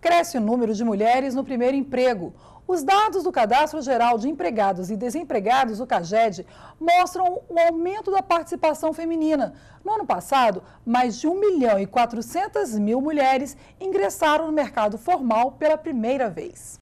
Cresce o número de mulheres no primeiro emprego. Os dados do Cadastro Geral de Empregados e Desempregados, o CAGED, mostram o aumento da participação feminina. No ano passado, mais de 1 milhão e 400 mil mulheres ingressaram no mercado formal pela primeira vez.